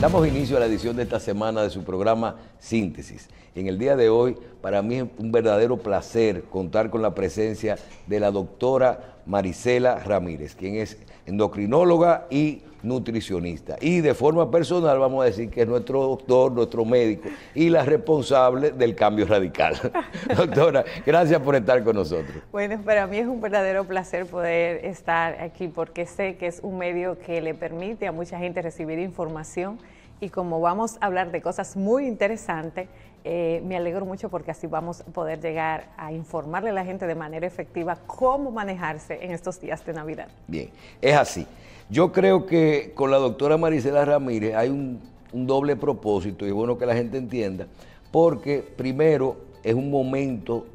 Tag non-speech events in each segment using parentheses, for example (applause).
Damos inicio a la edición de esta semana de su programa Síntesis. En el día de hoy, para mí es un verdadero placer contar con la presencia de la doctora Marisela Ramírez, quien es endocrinóloga y nutricionista. Y de forma personal vamos a decir que es nuestro doctor, nuestro médico y la responsable del cambio radical. (laughs) Doctora, gracias por estar con nosotros. Bueno, para mí es un verdadero placer poder estar aquí porque sé que es un medio que le permite a mucha gente recibir información y como vamos a hablar de cosas muy interesantes, eh, me alegro mucho porque así vamos a poder llegar a informarle a la gente de manera efectiva cómo manejarse en estos días de Navidad. Bien, es así. Yo creo que con la doctora Marisela Ramírez hay un, doble propósito y es bueno que la gente entienda, porque primero es un momento,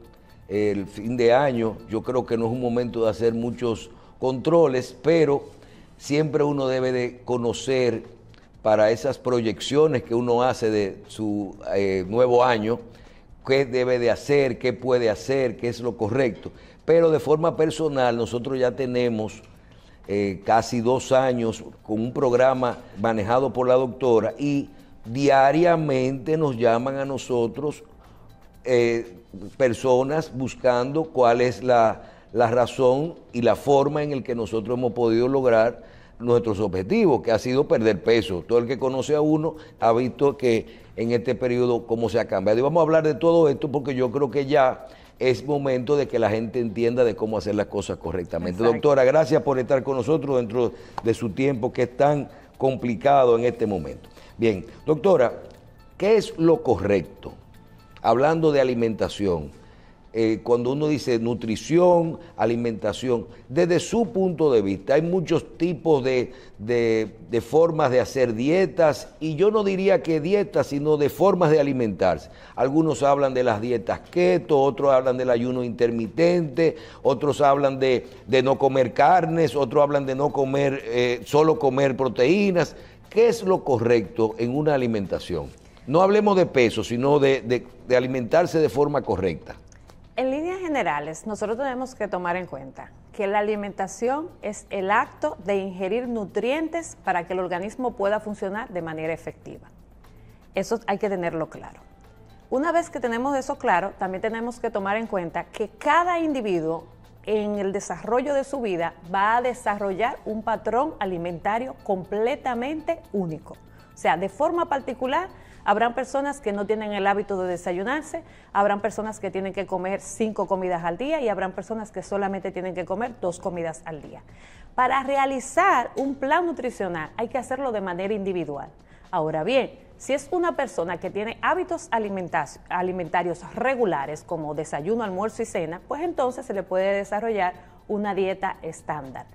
el fin de año, yo creo que no es un momento de hacer muchos controles, pero siempre uno debe de conocer para esas proyecciones que uno hace de su eh, nuevo año, qué debe de hacer, qué puede hacer, qué es lo correcto. Pero de forma personal nosotros ya tenemos eh, casi dos años con un programa manejado por la doctora y diariamente nos llaman a nosotros eh, personas buscando cuál es la, la razón y la forma en el que nosotros hemos podido lograr nuestros objetivos, que ha sido perder peso. Todo el que conoce a uno ha visto que en este periodo cómo se ha cambiado. Y vamos a hablar de todo esto porque yo creo que ya es momento de que la gente entienda de cómo hacer las cosas correctamente. Doctora, gracias por estar con nosotros dentro de su tiempo que es tan complicado en este momento. Bien, doctora, ¿qué es lo correcto? Hablando de alimentación, eh, cuando uno dice nutrición, alimentación, desde su punto de vista, hay muchos tipos de, formas de hacer dietas, y yo no diría que dietas, sino de formas de alimentarse. Algunos hablan de las dietas keto, otros hablan del ayuno intermitente, otros hablan de, no comer carnes, otros hablan de no comer, eh, solo comer proteínas. ¿Qué es lo correcto en una alimentación? No hablemos de peso, sino de alimentarse de forma correcta. En líneas generales, nosotros tenemos que tomar en cuenta que la alimentación es el acto de ingerir nutrientes para que el organismo pueda funcionar de manera efectiva. Eso hay que tenerlo claro. Una vez que tenemos eso claro, también tenemos que tomar en cuenta que cada individuo en el desarrollo de su vida va a desarrollar un patrón alimentario completamente único. O sea, de forma particular Habrán personas que no tienen el hábito de desayunarse, habrán personas que tienen que comer cinco comidas al día y habrán personas que solamente tienen que comer dos comidas al día. Para realizar un plan nutricional hay que hacerlo de manera individual. Ahora bien, si es una persona que tiene hábitos alimentarios regulares como desayuno, almuerzo y cena, pues entonces se le puede desarrollar una dieta estándar.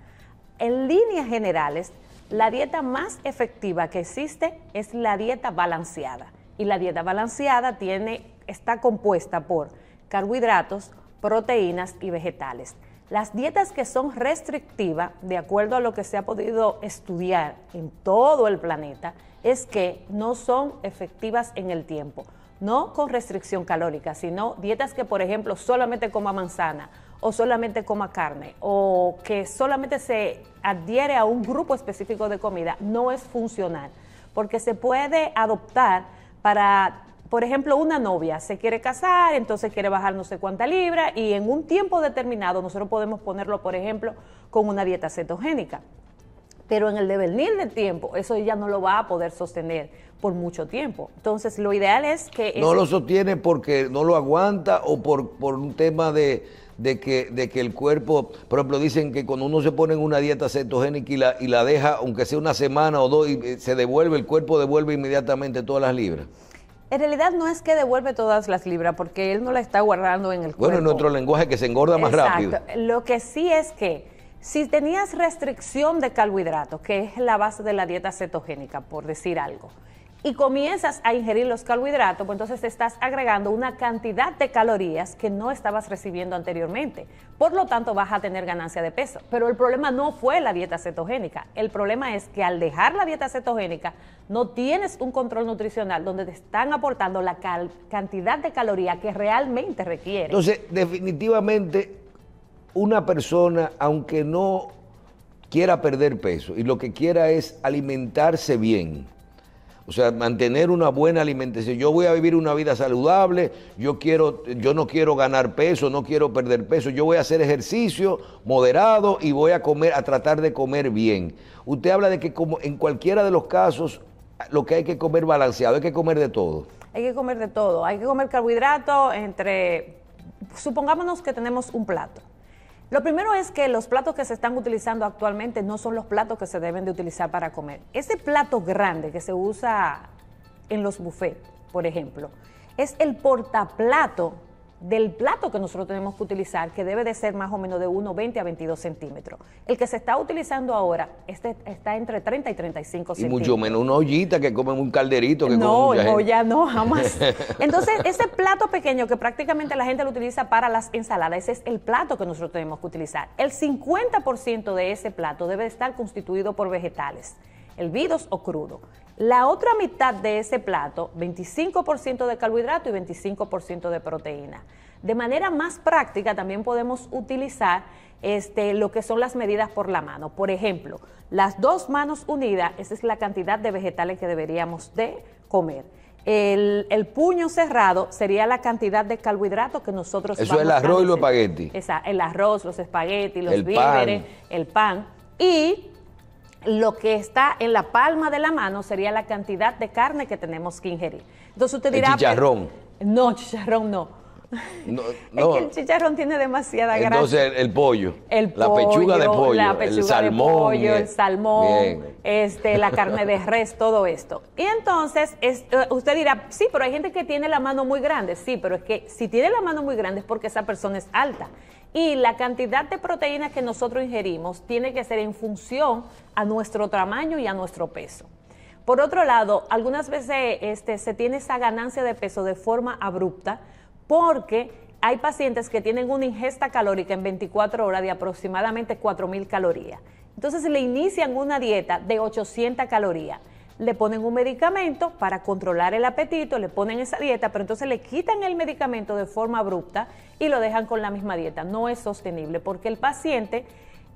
En líneas generales, la dieta más efectiva que existe es la dieta balanceada. Y la dieta balanceada tiene, está compuesta por carbohidratos, proteínas y vegetales. Las dietas que son restrictivas, de acuerdo a lo que se ha podido estudiar en todo el planeta, es que no son efectivas en el tiempo. No con restricción calórica, sino dietas que, por ejemplo, solamente coma manzana o solamente coma carne o que solamente se adhiere a un grupo específico de comida no es funcional, porque se puede adoptar para, por ejemplo, una novia se quiere casar, entonces quiere bajar no sé cuánta libra y en un tiempo determinado nosotros podemos ponerlo, por ejemplo, con una dieta cetogénica. Pero en el devenir del tiempo, eso ella no lo va a poder sostener por mucho tiempo. Entonces, lo ideal es que... No lo sostiene porque no lo aguanta o por, por un tema de, de que, de que el cuerpo, por ejemplo, dicen que cuando uno se pone en una dieta cetogénica y la, deja, aunque sea una semana o dos, y eh, se devuelve, el cuerpo devuelve inmediatamente todas las libras. En realidad no es que devuelve todas las libras, porque él no la está guardando en el cuerpo. Bueno, en otro lenguaje que se engorda más Exacto. rápido. Lo que sí es que si tenías restricción de carbohidratos, que es la base de la dieta cetogénica, por decir algo, y comienzas a ingerir los carbohidratos, pues entonces te estás agregando una cantidad de calorías que no estabas recibiendo anteriormente. Por lo tanto, vas a tener ganancia de peso. Pero el problema no fue la dieta cetogénica. El problema es que al dejar la dieta cetogénica, no tienes un control nutricional donde te están aportando la cantidad de calorías que realmente requiere. Entonces, definitivamente, una persona, aunque no quiera perder peso y lo que quiera es alimentarse bien, o sea, mantener una buena alimentación. Yo voy a vivir una vida saludable, yo, quiero, yo no quiero ganar peso, no quiero perder peso, yo voy a hacer ejercicio moderado y voy a comer, a tratar de comer bien. Usted habla de que como en cualquiera de los casos, lo que hay que comer balanceado, hay que comer de todo. Hay que comer de todo, hay que comer carbohidratos entre, supongámonos que tenemos un plato lo primero es que los platos que se están utilizando actualmente no son los platos que se deben de utilizar para comer. Ese plato grande que se usa en los buffets, por ejemplo, es el portaplato del plato que nosotros tenemos que utilizar, que debe de ser más o menos de 1,20 a 22 centímetros. El que se está utilizando ahora este está entre 30 y 35 centímetros. Y mucho menos una ollita que comen un calderito. no, olla no, jamás. (laughs) Entonces, ese plato pequeño que prácticamente la gente lo utiliza para las ensaladas, ese es el plato que nosotros tenemos que utilizar. El 50% de ese plato debe estar constituido por vegetales hervidos o crudo. La otra mitad de ese plato, 25% de carbohidrato y 25% de proteína. De manera más práctica también podemos utilizar este, lo que son las medidas por la mano. Por ejemplo, las dos manos unidas, esa es la cantidad de vegetales que deberíamos de comer. El, puño cerrado sería la cantidad de carbohidratos que nosotros Eso es el arroz y los espaguetis. el arroz, los espaguetis, los el el pan. Y lo que está en la palma de la mano sería la cantidad de carne que tenemos que ingerir. Entonces usted dirá... El chicharrón. No, chicharrón no. (laughs) Es que el chicharrón tiene demasiada grasa. Entonces, el, pollo. la pechuga de pollo. el salmón. pollo, el salmón, este, la carne de res, todo esto. Y entonces, eh, usted dirá, sí, pero hay gente que tiene la mano muy grande. Sí, pero es que si tiene la mano muy grande es porque esa persona es alta. Y la cantidad de proteínas que nosotros ingerimos tiene que ser en función a nuestro tamaño y a nuestro peso. Por otro lado, algunas veces este, se tiene esa ganancia de peso de forma abrupta porque hay pacientes que tienen una ingesta calórica en 24 horas de aproximadamente 4.000 calorías. Entonces le inician una dieta de 800 calorías le ponen un medicamento para controlar el apetito, le ponen esa dieta, pero entonces le quitan el medicamento de forma abrupta y lo dejan con la misma dieta. No es sostenible porque el paciente...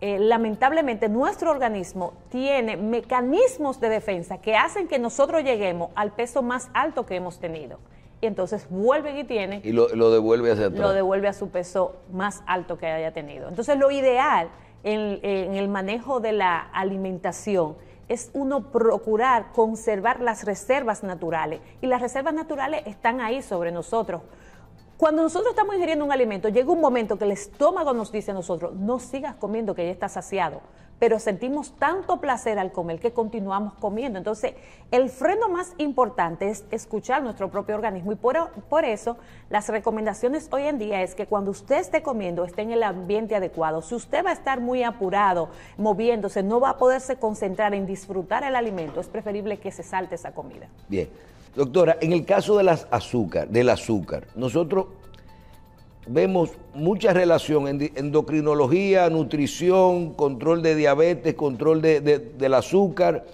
Eh, lamentablemente nuestro organismo tiene mecanismos de defensa que hacen que nosotros lleguemos al peso más alto que hemos tenido. Y entonces vuelven y tiene. Y lo, devuelve hacia Lo devuelve a su peso más alto que haya tenido. Entonces, lo ideal en el manejo de la alimentación es uno procurar conservar las reservas naturales. Y las reservas naturales están ahí sobre nosotros. Cuando nosotros estamos ingiriendo un alimento, llega un momento que el estómago nos dice a nosotros, no sigas comiendo que ya estás saciado pero sentimos tanto placer al comer que continuamos comiendo. Entonces, el freno más importante es escuchar nuestro propio organismo y por, eso las recomendaciones hoy en día es que cuando usted esté comiendo esté en el ambiente adecuado. Si usted va a estar muy apurado, moviéndose, no va a poderse concentrar en disfrutar el alimento, es preferible que se salte esa comida. Bien. Doctora, en el caso de las azúcar, del azúcar, nosotros vemos mucha relación en endocrinología, nutrición, control de diabetes, control del azúcar,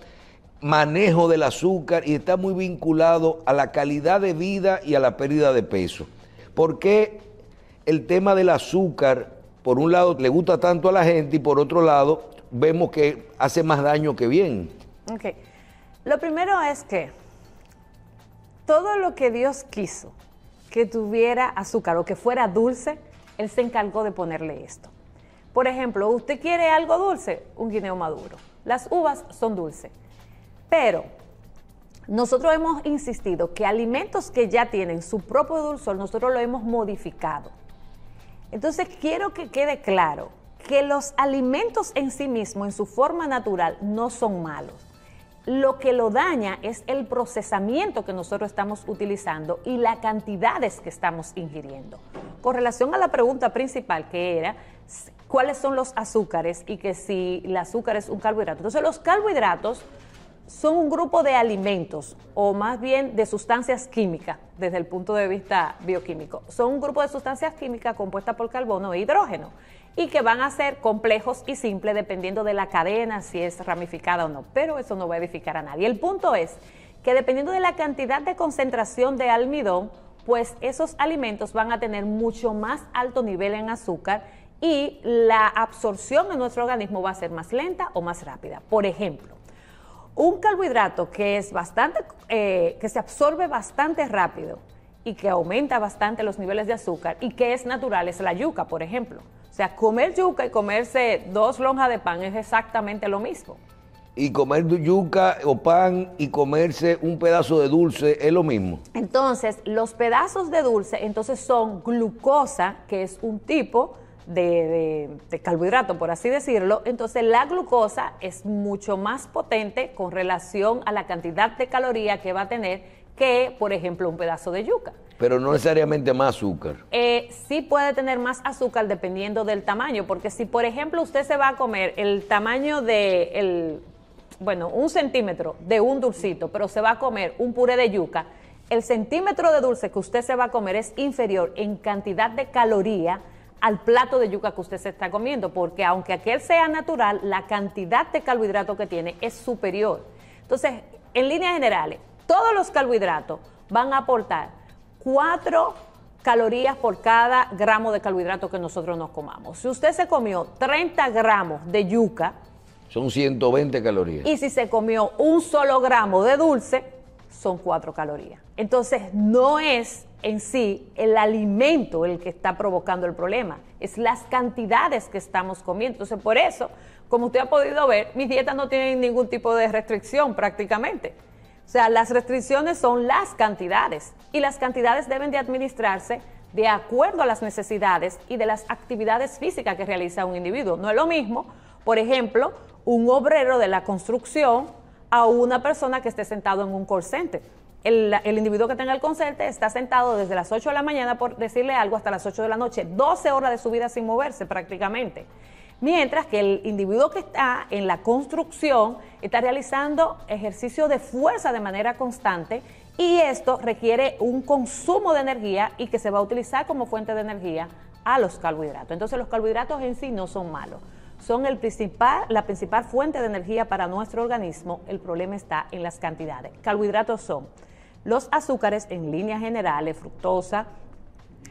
manejo del azúcar y está muy vinculado a la calidad de vida y a la pérdida de peso. ¿Por qué el tema del azúcar, por un lado, le gusta tanto a la gente y por otro lado, vemos que hace más daño que bien? Ok. Lo primero es que todo lo que Dios quiso, que tuviera azúcar o que fuera dulce, él se encargó de ponerle esto. Por ejemplo, usted quiere algo dulce, un guineo maduro. Las uvas son dulces. Pero nosotros hemos insistido que alimentos que ya tienen su propio dulzor, nosotros lo hemos modificado. Entonces quiero que quede claro que los alimentos en sí mismos, en su forma natural, no son malos. Lo que lo daña es el procesamiento que nosotros estamos utilizando y las cantidades que estamos ingiriendo. Con relación a la pregunta principal que era cuáles son los azúcares y que si el azúcar es un carbohidrato. Entonces los carbohidratos son un grupo de alimentos o más bien de sustancias químicas desde el punto de vista bioquímico. Son un grupo de sustancias químicas compuestas por carbono e hidrógeno y que van a ser complejos y simples dependiendo de la cadena, si es ramificada o no. Pero eso no va a edificar a nadie. El punto es que dependiendo de la cantidad de concentración de almidón, pues esos alimentos van a tener mucho más alto nivel en azúcar y la absorción en nuestro organismo va a ser más lenta o más rápida. Por ejemplo, un carbohidrato que es bastante, eh, que se absorbe bastante rápido y que aumenta bastante los niveles de azúcar y que es natural es la yuca, por ejemplo sea, comer yuca y comerse dos lonjas de pan es exactamente lo mismo. Y comer yuca o pan y comerse un pedazo de dulce es lo mismo. Entonces, los pedazos de dulce entonces son glucosa, que es un tipo de, de, carbohidrato, por así decirlo, entonces la glucosa es mucho más potente con relación a la cantidad de caloría que va a tener que, por ejemplo, un pedazo de yuca. Pero no necesariamente más azúcar. Eh, sí puede tener más azúcar dependiendo del tamaño, porque si, por ejemplo, usted se va a comer el tamaño de, el, bueno, un centímetro de un dulcito, pero se va a comer un puré de yuca, el centímetro de dulce que usted se va a comer es inferior en cantidad de caloría al plato de yuca que usted se está comiendo, porque aunque aquel sea natural, la cantidad de carbohidrato que tiene es superior. Entonces, en líneas generales, todos los carbohidratos van a aportar 4 calorías por cada gramo de carbohidrato que nosotros nos comamos. Si usted se comió 30 gramos de yuca, son 120 calorías. Y si se comió un solo gramo de dulce, son 4 calorías. Entonces, no es en sí el alimento el que está provocando el problema, es las cantidades que estamos comiendo. Entonces, por eso, como usted ha podido ver, mis dietas no tienen ningún tipo de restricción prácticamente. O sea, las restricciones son las cantidades y las cantidades deben de administrarse de acuerdo a las necesidades y de las actividades físicas que realiza un individuo. No es lo mismo, por ejemplo, un obrero de la construcción a una persona que esté sentado en un call El, individuo que tenga el concerte está sentado desde las 8 de la mañana, por decirle algo, hasta las 8 de la noche, 12 horas de su vida sin moverse prácticamente mientras que el individuo que está en la construcción está realizando ejercicio de fuerza de manera constante y esto requiere un consumo de energía y que se va a utilizar como fuente de energía a los carbohidratos. Entonces los carbohidratos en sí no son malos, son el principal, la principal fuente de energía para nuestro organismo, el problema está en las cantidades. Carbohidratos son los azúcares en línea generales, fructosa,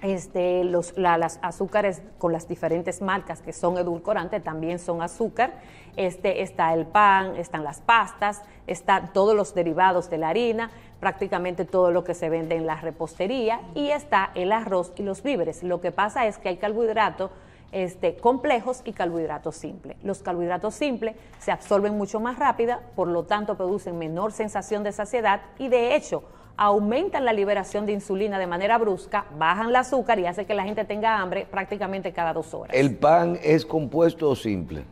este, los, las azúcares con las diferentes marcas que son edulcorantes también son azúcar. Este, está el pan, están las pastas, están todos los derivados de la harina, prácticamente todo lo que se vende en la repostería y está el arroz y los víveres. Lo que pasa es que hay carbohidratos este, complejos y carbohidratos simples. Los carbohidratos simples se absorben mucho más rápida, por lo tanto producen menor sensación de saciedad y de hecho aumentan la liberación de insulina de manera brusca, bajan el azúcar y hace que la gente tenga hambre prácticamente cada dos horas. ¿El pan es compuesto o simple?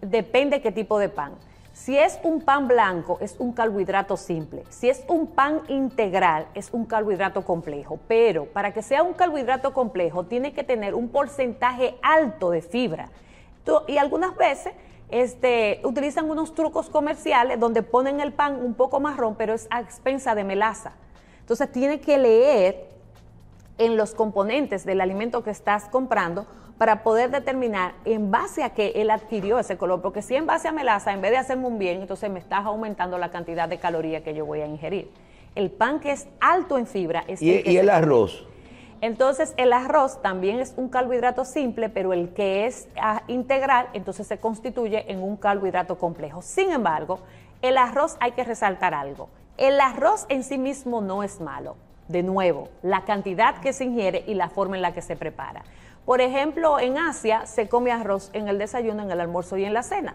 Depende qué tipo de pan. Si es un pan blanco, es un carbohidrato simple. Si es un pan integral, es un carbohidrato complejo. Pero para que sea un carbohidrato complejo, tiene que tener un porcentaje alto de fibra. Y algunas veces este, utilizan unos trucos comerciales donde ponen el pan un poco marrón, pero es a expensa de melaza. Entonces tiene que leer en los componentes del alimento que estás comprando para poder determinar en base a qué él adquirió ese color, porque si en base a melaza, en vez de hacerme un bien, entonces me estás aumentando la cantidad de calorías que yo voy a ingerir. El pan que es alto en fibra es... el, y el arroz? Entonces el arroz también es un carbohidrato simple, pero el que es ah, integral, entonces se constituye en un carbohidrato complejo. Sin embargo, el arroz hay que resaltar algo. El arroz en sí mismo no es malo. De nuevo, la cantidad que se ingiere y la forma en la que se prepara. Por ejemplo, en Asia se come arroz en el desayuno, en el almuerzo y en la cena.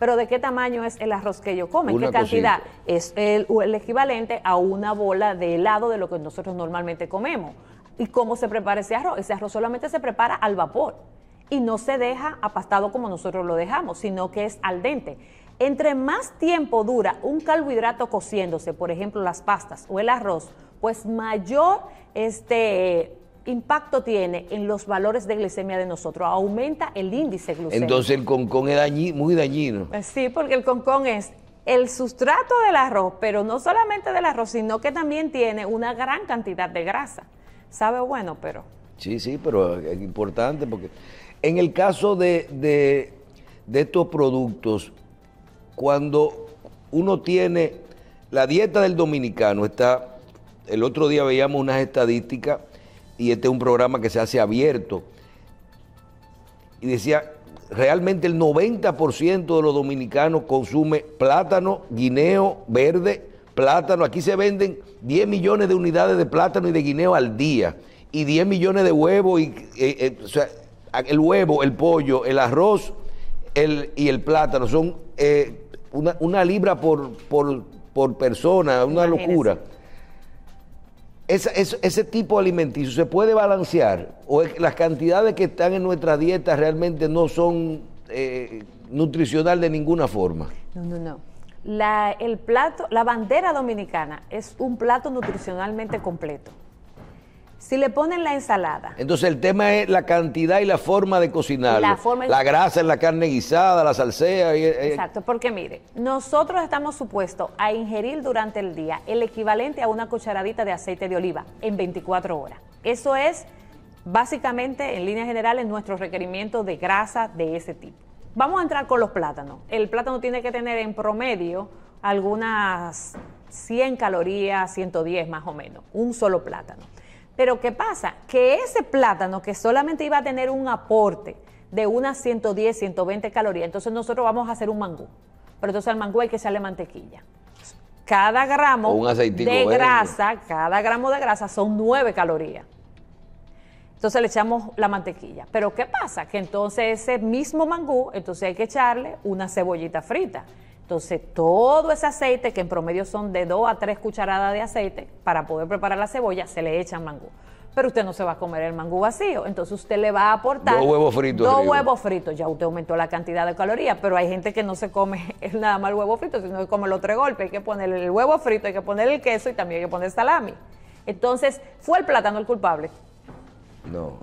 Pero ¿de qué tamaño es el arroz que ellos comen? ¿Qué cantidad? Es el equivalente a una bola de helado de lo que nosotros normalmente comemos. ¿Y cómo se prepara ese arroz? Ese arroz solamente se prepara al vapor y no se deja apastado como nosotros lo dejamos, sino que es al dente. Entre más tiempo dura un carbohidrato cociéndose, por ejemplo las pastas o el arroz, pues mayor este, impacto tiene en los valores de glicemia de nosotros. Aumenta el índice glucémico. Entonces el concón es muy dañino. Eh, sí, porque el concón es el sustrato del arroz, pero no solamente del arroz, sino que también tiene una gran cantidad de grasa sabe bueno, pero... Sí, sí, pero es importante porque en el caso de, de, estos productos, cuando uno tiene la dieta del dominicano, está, el otro día veíamos unas estadísticas y este es un programa que se hace abierto. Y decía, realmente el 90% de los dominicanos consume plátano, guineo, verde plátano. Aquí se venden 10 millones de unidades de plátano y de guineo al día. Y 10 millones de huevos. Y, eh, eh, o sea, el huevo, el pollo, el arroz y el plátano son eh, una, libra por, por, persona, una locura. ese tipo alimenticio se puede balancear o las cantidades que están en nuestra dieta realmente no son nutricional de ninguna forma. No, no, no la, el plato, la bandera dominicana es un plato nutricionalmente completo. Si le ponen la ensalada. Entonces el tema es la cantidad y la forma de cocinar. La, la grasa en la carne guisada, la salsea. Eh, eh. Exacto, porque mire, nosotros estamos supuestos a ingerir durante el día el equivalente a una cucharadita de aceite de oliva en 24 horas. Eso es básicamente, en líneas generales, nuestro requerimiento de grasa de ese tipo. Vamos a entrar con los plátanos. El plátano tiene que tener en promedio algunas 100 calorías, 110 más o menos, un solo plátano. Pero ¿qué pasa? Que ese plátano que solamente iba a tener un aporte de unas 110, 120 calorías, entonces nosotros vamos a hacer un mangú. Pero entonces al mangú hay que echarle mantequilla. Cada gramo de grasa, cada gramo de grasa son 9 calorías. Entonces le echamos la mantequilla. Pero ¿qué pasa? Que entonces ese mismo mangú, entonces hay que echarle una cebollita frita. Entonces todo ese aceite, que en promedio son de 2 a tres cucharadas de aceite, para poder preparar la cebolla, se le echa mangú pero usted no se va a comer el mangú vacío. Entonces usted le va a aportar dos huevos fritos. Dos huevos fritos. Ya usted aumentó la cantidad de calorías, pero hay gente que no se come (laughs) nada más el huevo frito, sino que come los tres golpes. Hay que ponerle el huevo frito, hay que poner el queso y también hay que poner salami. Entonces, fue el plátano el culpable. No.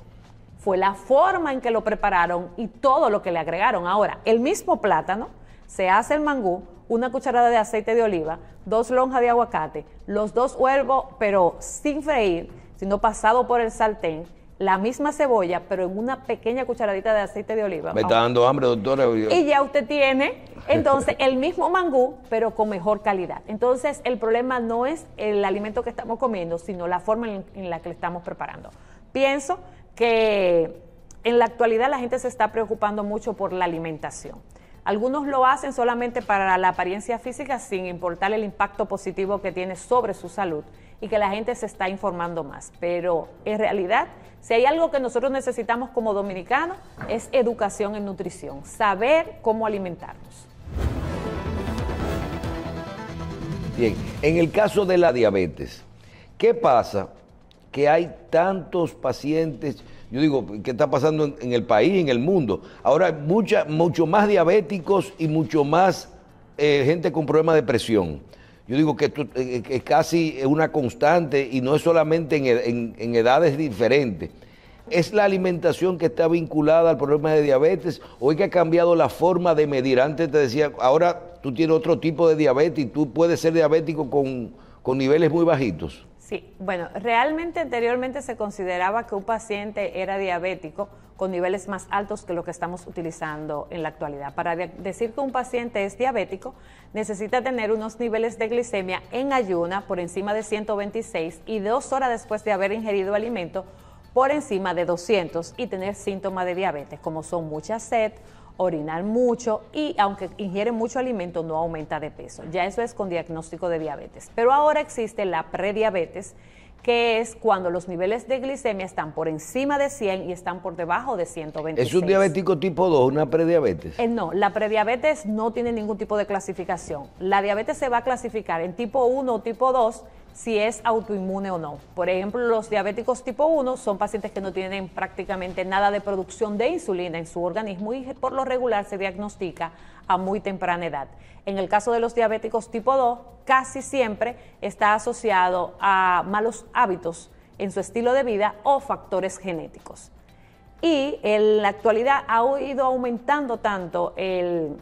Fue la forma en que lo prepararon y todo lo que le agregaron. Ahora, el mismo plátano, se hace el mangú, una cucharada de aceite de oliva, dos lonjas de aguacate, los dos huevos, pero sin freír, sino pasado por el sartén, la misma cebolla, pero en una pequeña cucharadita de aceite de oliva. Me está dando hambre, doctora. Y ya usted tiene, entonces, el mismo mangú, pero con mejor calidad. Entonces, el problema no es el alimento que estamos comiendo, sino la forma en, la que lo estamos preparando. Pienso que en la actualidad la gente se está preocupando mucho por la alimentación. Algunos lo hacen solamente para la apariencia física sin importar el impacto positivo que tiene sobre su salud y que la gente se está informando más. Pero en realidad, si hay algo que nosotros necesitamos como dominicanos, es educación en nutrición, saber cómo alimentarnos. Bien, en el caso de la diabetes, ¿qué pasa que hay tantos pacientes, yo digo, ¿qué está pasando en, el país, en el mundo? Ahora hay mucho más diabéticos y mucho más eh, gente con problemas de presión. Yo digo que eh, eh, es casi una constante y no es solamente en, edades diferentes. ¿Es la alimentación que está vinculada al problema de diabetes o es que ha cambiado la forma de medir? Antes te decía, ahora tú tienes otro tipo de diabetes y tú puedes ser diabético con niveles muy bajitos. Sí, bueno, realmente anteriormente se consideraba que un paciente era diabético con niveles más altos que lo que estamos utilizando en la actualidad. Para decir que un paciente es diabético, necesita tener unos niveles de glicemia en ayuna por encima de 126 y dos horas después de haber ingerido alimento por encima de 200 y tener síntomas de diabetes, como son mucha sed, orinar mucho y aunque ingiere mucho alimento no aumenta de peso. Ya eso es con diagnóstico de diabetes. Pero ahora existe la prediabetes, que es cuando los niveles de glicemia están por encima de 100 y están por debajo de 120 ¿Es un diabético tipo 2, una prediabetes? Eh, no, la prediabetes no tiene ningún tipo de clasificación. La diabetes se va a clasificar en tipo 1 o tipo 2 si es autoinmune o no. Por ejemplo, los diabéticos tipo 1 son pacientes que no tienen prácticamente nada de producción de insulina en su organismo y por lo regular se diagnostica a muy temprana edad. En el caso de los diabéticos tipo 2, casi siempre está asociado a malos hábitos en su estilo de vida o factores genéticos. Y en la actualidad ha ido aumentando tanto el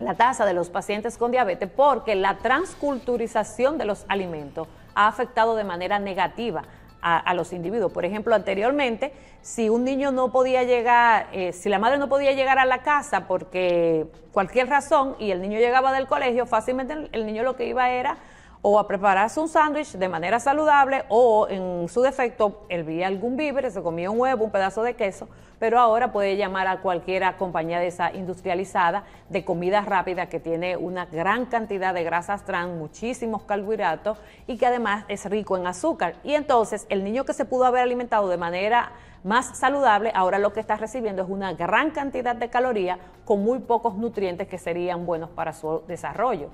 la tasa de los pacientes con diabetes porque la transculturización de los alimentos ha afectado de manera negativa a, los individuos. Por ejemplo, anteriormente, si un niño no podía llegar, eh, si la madre no podía llegar a la casa porque cualquier razón y el niño llegaba del colegio, fácilmente el niño lo que iba era o a prepararse un sándwich de manera saludable o en su defecto hervía algún víver, se comía un huevo, un pedazo de queso, pero ahora puede llamar a cualquier compañía de esa industrializada de comida rápida que tiene una gran cantidad de grasas trans, muchísimos carbohidratos y que además es rico en azúcar. Y entonces el niño que se pudo haber alimentado de manera más saludable, ahora lo que está recibiendo es una gran cantidad de calorías con muy pocos nutrientes que serían buenos para su desarrollo.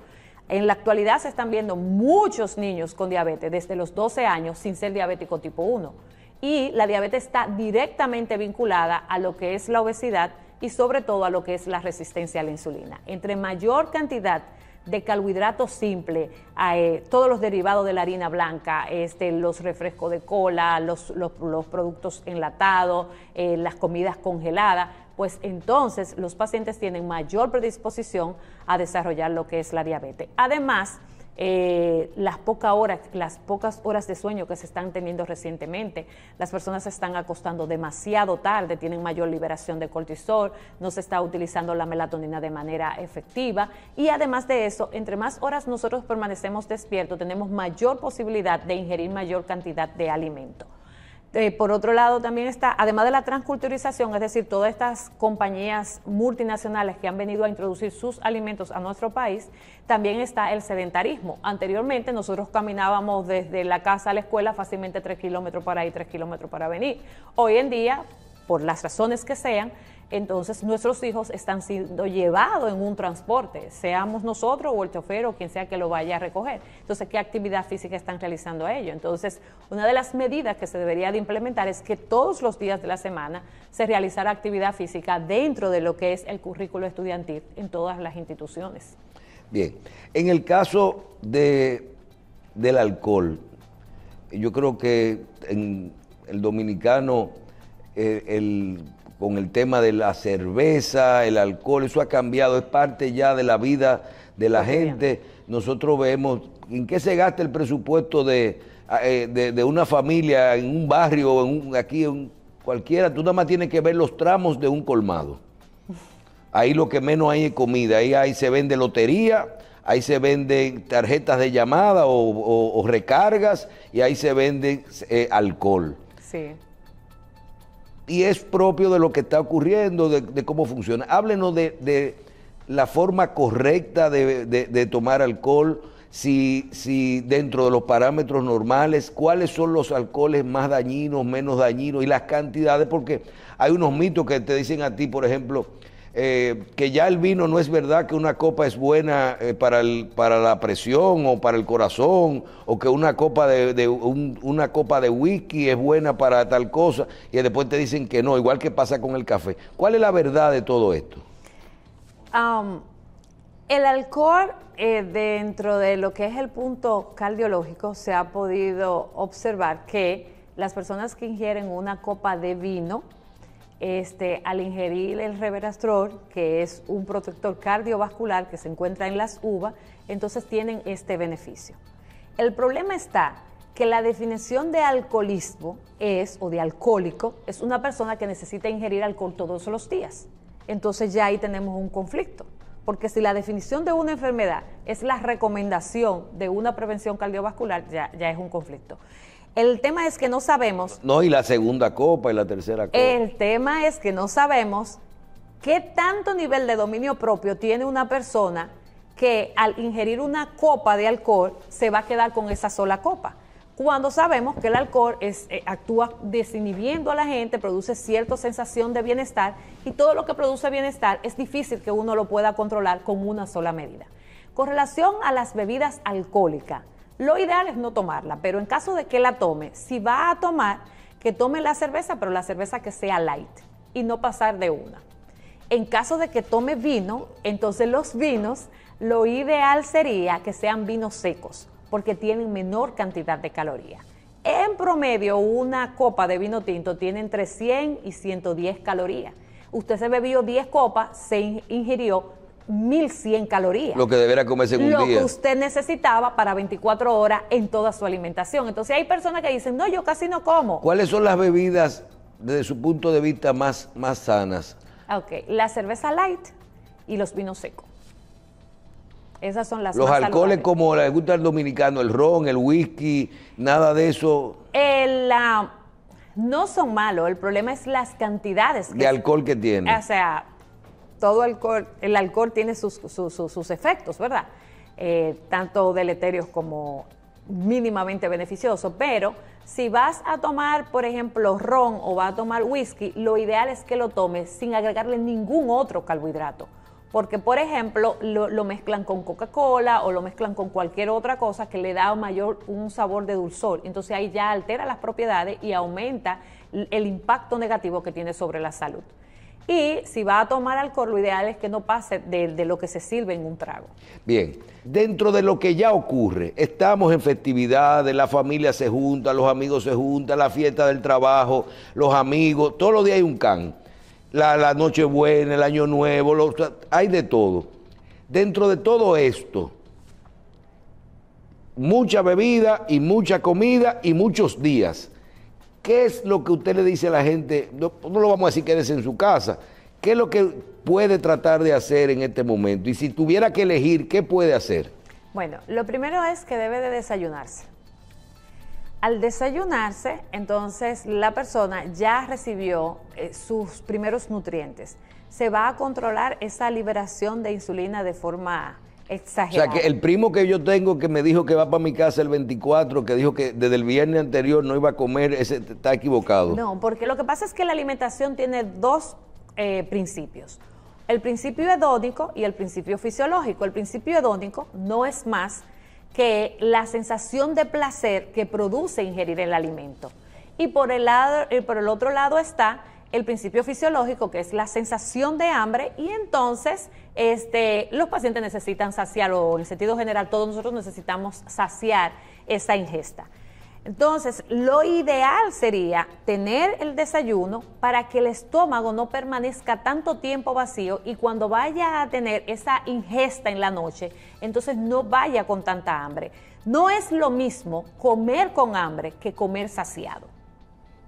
En la actualidad se están viendo muchos niños con diabetes desde los 12 años sin ser diabético tipo 1. Y la diabetes está directamente vinculada a lo que es la obesidad y sobre todo a lo que es la resistencia a la insulina. Entre mayor cantidad de carbohidratos simples, eh, todos los derivados de la harina blanca, este, los refrescos de cola, los, productos enlatados, eh, las comidas congeladas, pues entonces los pacientes tienen mayor predisposición a desarrollar lo que es la diabetes. Además, eh, las, pocas horas, las pocas horas de sueño que se están teniendo recientemente. Las personas se están acostando demasiado tarde, tienen mayor liberación de cortisol, no se está utilizando la melatonina de manera efectiva y además de eso, entre más horas nosotros permanecemos despiertos, tenemos mayor posibilidad de ingerir mayor cantidad de alimento. Eh, por otro lado, también está, además de la transculturización, es decir, todas estas compañías multinacionales que han venido a introducir sus alimentos a nuestro país, también está el sedentarismo. Anteriormente nosotros caminábamos desde la casa a la escuela fácilmente tres kilómetros para ir, tres kilómetros para venir. Hoy en día, por las razones que sean, entonces nuestros hijos están siendo llevados en un transporte, seamos nosotros o el chofer o quien sea que lo vaya a recoger. Entonces, ¿qué actividad física están realizando a ellos? Entonces, una de las medidas que se debería de implementar es que todos los días de la semana se realizará actividad física dentro de lo que es el currículo estudiantil en todas las instituciones. Bien, en el caso de, del alcohol, yo creo que en el dominicano eh, el con el tema de la cerveza, el alcohol, eso ha cambiado, es parte ya de la vida de la gente. Nosotros vemos en qué se gasta el presupuesto de, ah, eh, una familia, en un barrio, en aquí, en cualquiera. Tú nada más tienes que ver los tramos de un colmado. Ahí lo que menos hay es comida, ahí, ahí se vende lotería, ahí se venden tarjetas de llamada o, recargas y ahí se vende eh, alcohol. Sí y es propio de lo que está ocurriendo, de, cómo funciona. Háblenos de, la forma correcta de, tomar alcohol, si, si, dentro de los parámetros normales, cuáles son los alcoholes más dañinos, menos dañinos y las cantidades, porque hay unos mitos que te dicen a ti, por ejemplo, eh, que ya el vino no es verdad que una copa es buena eh, para, la presión o para el corazón, o que una copa de, una copa de whisky es buena para tal cosa, y después te dicen que no, igual que pasa con el café. ¿Cuál es la verdad de todo esto? Um, el alcohol, eh, dentro de lo que es el punto cardiológico, se ha podido observar que las personas que ingieren una copa de vino, este, al ingerir el reverastrol, que es un protector cardiovascular que se encuentra en las uvas, entonces tienen este beneficio. El problema está que la definición de alcoholismo es, o de alcohólico, es una persona que necesita ingerir alcohol todos los días. Entonces ya ahí tenemos un conflicto. Porque si la definición de una enfermedad es la recomendación de una prevención cardiovascular, ya es un conflicto. El tema es que no sabemos. No, y la segunda copa y la tercera copa. El tema es que no sabemos qué tanto nivel de dominio propio tiene una persona que al ingerir una copa de alcohol se va a quedar con esa sola copa. Cuando sabemos que el alcohol es, eh, actúa desinhibiendo a la gente, produce cierta sensación de bienestar y todo lo que produce bienestar es difícil que uno lo pueda controlar con una sola medida. Con relación a las bebidas alcohólicas, lo ideal es no tomarla, pero en caso de que la tome, si va a tomar, que tome la cerveza, pero la cerveza que sea light y no pasar de una. En caso de que tome vino, entonces los vinos, lo ideal sería que sean vinos secos, porque tienen menor cantidad de calorías. En promedio, una copa de vino tinto tiene entre 100 y 110 calorías. Usted se bebió 10 copas, se ingirió 1.100 calorías. Lo que deberá comerse un día. Lo que usted necesitaba para 24 horas en toda su alimentación. Entonces hay personas que dicen, no, yo casi no como. ¿Cuáles son las bebidas desde su punto de vista más, más sanas? Ok, la cerveza light y los vinos secos. Esas son las Los alcoholes como les gusta el dominicano, el ron, el whisky, nada de eso. Ah, no son malos, el problema es las cantidades. de alcohol que tiene. O sea, todo alcohol, el alcohol tiene sus, efectos, ¿verdad? Eh, tanto deleterios como mínimamente beneficiosos, pero si vas a tomar, por ejemplo, ron o vas a tomar whisky, lo ideal es que lo tomes sin agregarle ningún otro carbohidrato, porque, por ejemplo, lo, mezclan con Coca-Cola o lo mezclan con cualquier otra cosa que le da mayor un sabor de dulzor, entonces ahí ya altera las propiedades y aumenta el impacto negativo que tiene sobre la salud. Y si va a tomar alcohol, lo ideal es que no pase de, lo que se sirve en un trago. Bien, dentro de lo que ya ocurre, estamos en festividades, la familia se junta, los amigos se juntan, la fiesta del trabajo, los amigos, todos los días hay un can. La, noche buena, el Año Nuevo, hay de todo. Dentro de todo esto, mucha bebida y mucha comida y muchos días. ¿qué es lo que usted le dice a la gente? No, lo vamos a decir es en su casa. ¿Qué es lo que puede tratar de hacer en este momento? Y si tuviera que elegir, ¿qué puede hacer? Bueno, lo primero es que debe de desayunarse. Al desayunarse, entonces la persona ya recibió eh, sus primeros nutrientes. Se va a controlar esa liberación de insulina de forma o sea, que el primo que yo tengo que me dijo que va para mi casa el 24, que dijo que desde el viernes anterior no iba a comer, ese está equivocado. No, porque lo que pasa es que la alimentación tiene dos eh, principios. El principio hedónico y el principio fisiológico. El principio hedónico no es más que la sensación de placer que produce ingerir el alimento. Y por el, lado, y por el otro lado está el principio fisiológico, que es la sensación de hambre, y entonces este, los pacientes necesitan saciar, o en el sentido general, todos nosotros necesitamos saciar esa ingesta. Entonces, lo ideal sería tener el desayuno para que el estómago no permanezca tanto tiempo vacío y cuando vaya a tener esa ingesta en la noche, entonces no vaya con tanta hambre. No es lo mismo comer con hambre que comer saciado.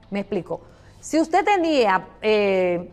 Me explico. Si usted tenía eh,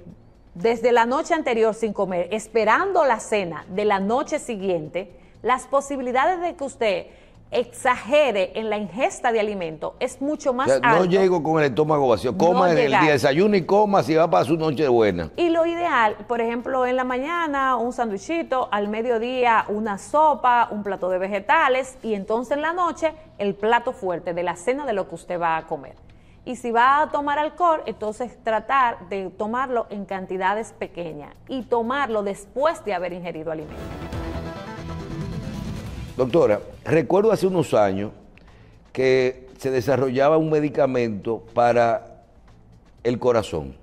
desde la noche anterior sin comer, esperando la cena de la noche siguiente, las posibilidades de que usted exagere en la ingesta de alimento es mucho más alta. No llego con el estómago vacío, coma en el día, desayuno y coma si va para su noche buena. Y lo ideal, por ejemplo, en la mañana un sandwichito, al mediodía una sopa, un plato de vegetales y entonces en la noche el plato fuerte de la cena de lo que usted va a comer. Y si va a tomar alcohol, entonces tratar de tomarlo en cantidades pequeñas y tomarlo después de haber ingerido alimento. Doctora, recuerdo hace unos años que se desarrollaba un medicamento para el corazón.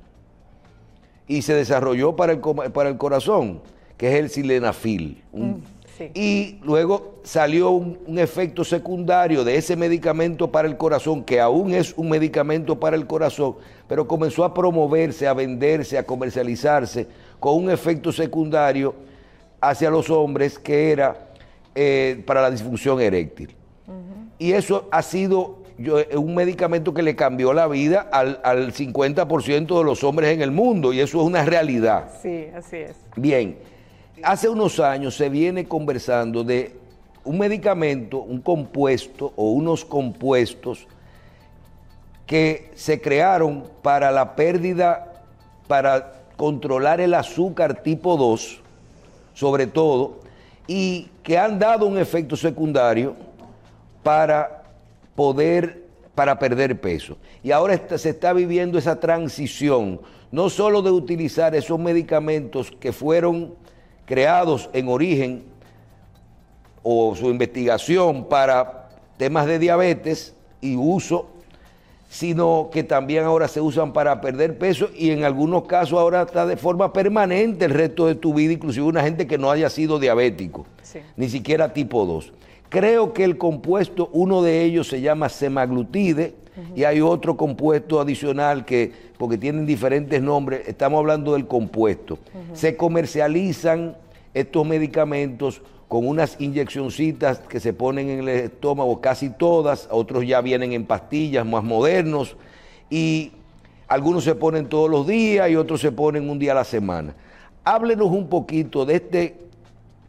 Y se desarrolló para el, corazón, que es el silenafil, mm. Y luego salió un, efecto secundario de ese medicamento para el corazón, que aún es un medicamento para el corazón, pero comenzó a promoverse, a venderse, a comercializarse con un efecto secundario hacia los hombres que era eh, para la disfunción eréctil. Y eso ha sido eh, un medicamento que le cambió la vida al, al 50% de los hombres en el mundo, y eso es una realidad. Sí, así es. Bien hace unos años se viene conversando de un medicamento, un compuesto o unos compuestos que se crearon para la pérdida, para controlar el azúcar tipo 2, sobre todo, y que han dado un efecto secundario para poder, para perder peso. Y ahora se está viviendo esa transición, no solo de utilizar esos medicamentos que fueron creados en origen o su investigación para temas de diabetes y uso, sino que también ahora se usan para perder peso y en algunos casos ahora está de forma permanente el resto de tu vida, inclusive una gente que no haya sido diabético, ni siquiera tipo 2. Creo que el compuesto, uno de ellos se llama semaglutide, y hay otro compuesto adicional que, porque tienen diferentes nombres, estamos hablando del compuesto. Se comercializan estos medicamentos con unas inyeccioncitas que se ponen en el estómago, casi todas, otros ya vienen en pastillas más modernos, y algunos se ponen todos los días y otros se ponen un día a la semana. Háblenos un poquito de este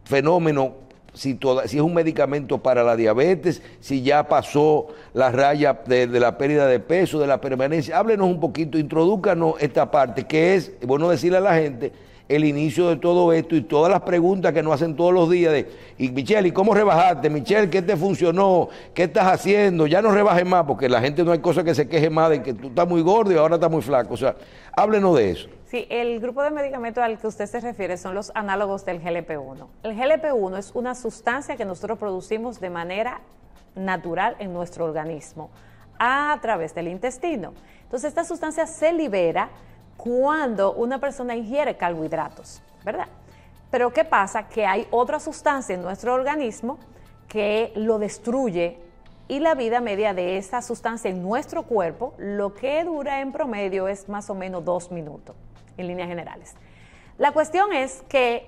fenómeno si, es un medicamento para la diabetes, si ya pasó la raya de, la pérdida de peso, de la permanencia. Háblenos un poquito, introdúcanos esta parte, que es, bueno, decirle a la gente el inicio de todo esto y todas las preguntas que nos hacen todos los días de, y Michelle, ¿y cómo rebajaste? Michelle, ¿qué te funcionó? ¿Qué estás haciendo? Ya no rebajes más, porque la gente no hay cosa que se queje más de que tú estás muy gordo y ahora estás muy flaco. O sea, háblenos de eso el grupo de medicamentos al que usted se refiere son los análogos del GLP-1. El GLP-1 es una sustancia que nosotros producimos de manera natural en nuestro organismo a través del intestino. Entonces, esta sustancia se libera cuando una persona ingiere carbohidratos, ¿verdad? Pero ¿qué pasa? Que hay otra sustancia en nuestro organismo que lo destruye y la vida media de esa sustancia en nuestro cuerpo, lo que dura en promedio es más o menos dos minutos en líneas generales. La cuestión es que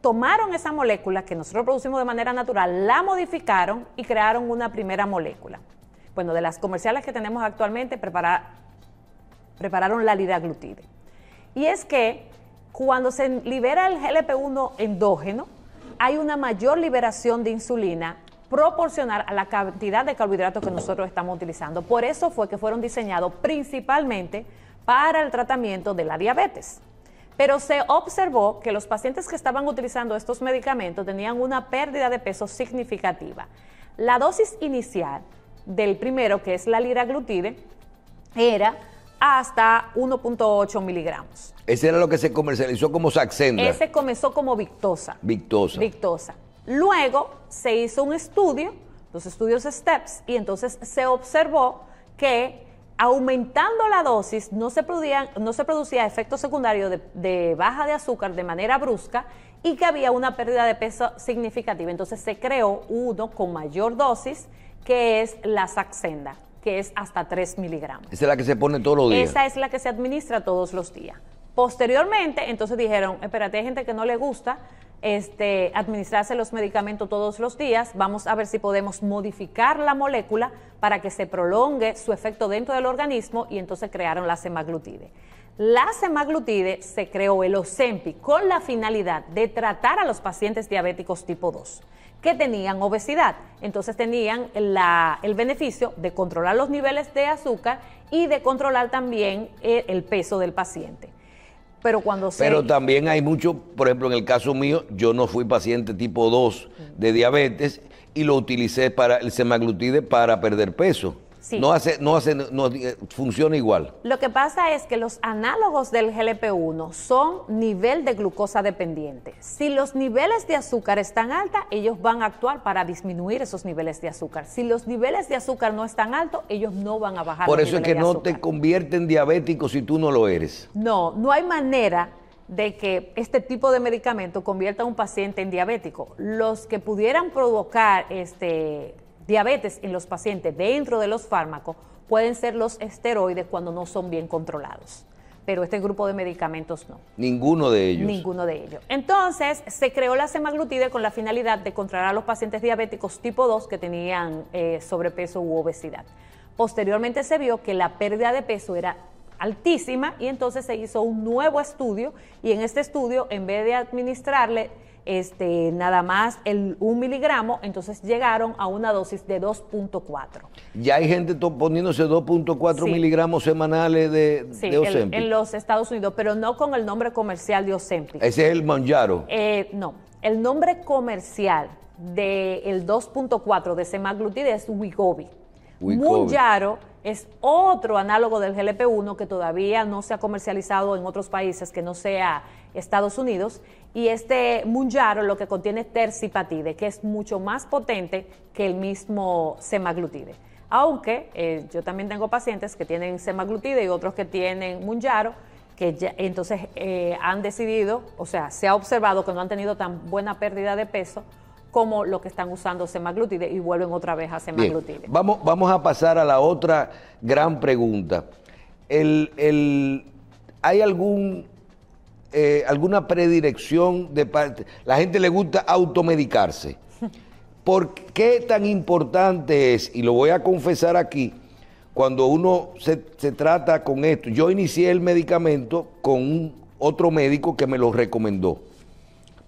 tomaron esa molécula que nosotros producimos de manera natural, la modificaron y crearon una primera molécula. Bueno, de las comerciales que tenemos actualmente, prepararon la liraglutide. Y es que cuando se libera el GLP-1 endógeno, hay una mayor liberación de insulina proporcional a la cantidad de carbohidratos que nosotros estamos utilizando. Por eso fue que fueron diseñados principalmente para el tratamiento de la diabetes. Pero se observó que los pacientes que estaban utilizando estos medicamentos tenían una pérdida de peso significativa. La dosis inicial del primero, que es la liraglutide, era hasta 1.8 miligramos. Ese era lo que se comercializó como Saxenda. Ese comenzó como Victosa. Victosa. Victosa. Luego se hizo un estudio, los estudios STEPS, y entonces se observó que aumentando la dosis no se, no se producía efecto secundario de, de, baja de azúcar de manera brusca y que había una pérdida de peso significativa. Entonces se creó uno con mayor dosis que es la Saxenda, que es hasta 3 miligramos. Esa es la que se pone todos los días. Esa es la que se administra todos los días. Posteriormente, entonces dijeron, espérate, hay gente que no le gusta, este, administrarse los medicamentos todos los días. Vamos a ver si podemos modificar la molécula para que se prolongue su efecto dentro del organismo y entonces crearon la semaglutide. La semaglutide se creó el OSEMPI con la finalidad de tratar a los pacientes diabéticos tipo 2 que tenían obesidad. Entonces tenían el beneficio de controlar los niveles de azúcar y de controlar también eh, el peso del paciente. Pero cuando Pero también hay mucho, por ejemplo, en el caso mío, yo no fui paciente tipo 2 de diabetes y lo utilicé para el semaglutide para perder peso. No hace, no hace, eh, funciona igual. Lo que pasa es que los análogos del GLP-1 son nivel de glucosa dependiente. Si los niveles de azúcar están altos, ellos van a actuar para disminuir esos niveles de azúcar. Si los niveles de azúcar no están altos, ellos no van a bajar. Por eso es que no te convierte en diabético si tú no lo eres. No, no hay manera de que este tipo de medicamento convierta a un paciente en diabético. Los que pudieran provocar este, Diabetes en los pacientes dentro de los fármacos pueden ser los esteroides cuando no son bien controlados. Pero este grupo de medicamentos no. Ninguno de ellos. Ninguno de ellos. Entonces, se creó la semaglutide con la finalidad de controlar a los pacientes diabéticos tipo 2 que tenían eh, sobrepeso u obesidad. Posteriormente se vio que la pérdida de peso era altísima y entonces se hizo un nuevo estudio y en este estudio, en vez de administrarle este, nada más el 1 miligramo, entonces llegaron a una dosis de 2.4. Ya hay gente poniéndose 2.4 miligramos semanales de, sí, En, los Estados Unidos, pero no con el nombre comercial de Ozempic. Ese es el Manjaro. Eh, no, el nombre comercial del 2.4 de semaglutide es Wigobi. Munjaro es otro análogo del GLP-1 que todavía no se ha comercializado en otros países que no sea Estados Unidos y este Munjaro lo que contiene es tercipatide, que es mucho más potente que el mismo semaglutide. Aunque eh, yo también tengo pacientes que tienen semaglutide y otros que tienen Munjaro, que entonces eh, han decidido, o sea, se ha observado que no han tenido tan buena pérdida de peso como los que están usando semaglutide y vuelven otra vez a semaglutide. vamos, vamos a pasar a la otra gran pregunta. el, ¿Hay algún eh, alguna predirección de parte? La gente le gusta automedicarse. ¿Por qué tan importante es? Y lo voy a confesar aquí. Cuando uno se, trata con esto, yo inicié el medicamento con otro médico que me lo recomendó,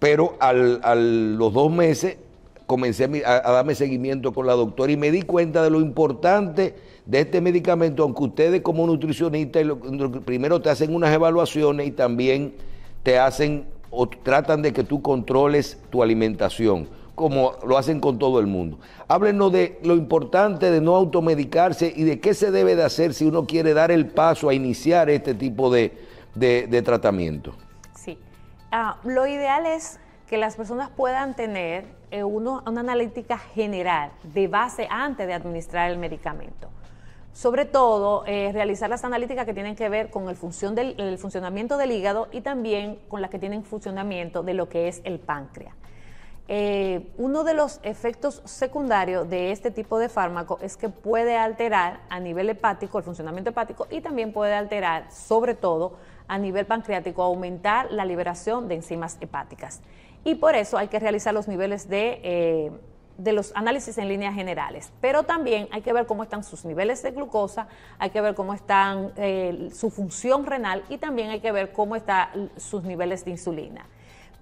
pero a al, los dos meses comencé a, a, darme seguimiento con la doctora y me di cuenta de lo importante de este medicamento, aunque ustedes como nutricionistas primero te hacen unas evaluaciones y también te hacen o tratan de que tú controles tu alimentación, como lo hacen con todo el mundo. Háblenos de lo importante de no automedicarse y de qué se debe de hacer si uno quiere dar el paso a iniciar este tipo de, tratamiento. Sí, ah, lo ideal es que las personas puedan tener eh, uno, una analítica general de base antes de administrar el medicamento sobre todo eh, realizar las analíticas que tienen que ver con el, funcionamiento del hígado y también con las que tienen funcionamiento de lo que es el páncreas. Eh, uno de los efectos secundarios de este tipo de fármaco es que puede alterar a nivel hepático el funcionamiento hepático y también puede alterar, sobre todo a nivel pancreático, aumentar la liberación de enzimas hepáticas. Y por eso hay que realizar los niveles de... Eh, de los análisis en líneas generales, pero también hay que ver cómo están sus niveles de glucosa, hay que ver cómo están eh, su función renal y también hay que ver cómo están sus niveles de insulina.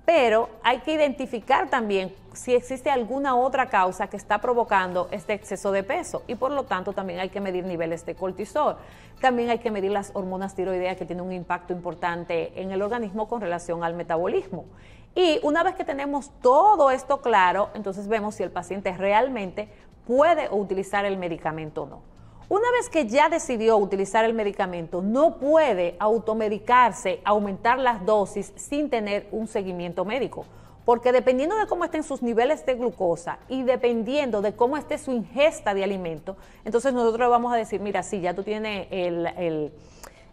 Pero hay que identificar también si existe alguna otra causa que está provocando este exceso de peso y por lo tanto también hay que medir niveles de cortisol. También hay que medir las hormonas tiroideas que tienen un impacto importante en el organismo con relación al metabolismo. Y una vez que tenemos todo esto claro, entonces vemos si el paciente realmente puede utilizar el medicamento o no. Una vez que ya decidió utilizar el medicamento, no puede automedicarse, aumentar las dosis sin tener un seguimiento médico, porque dependiendo de cómo estén sus niveles de glucosa y dependiendo de cómo esté su ingesta de alimento, entonces nosotros vamos a decir, mira, si ya tú tienes el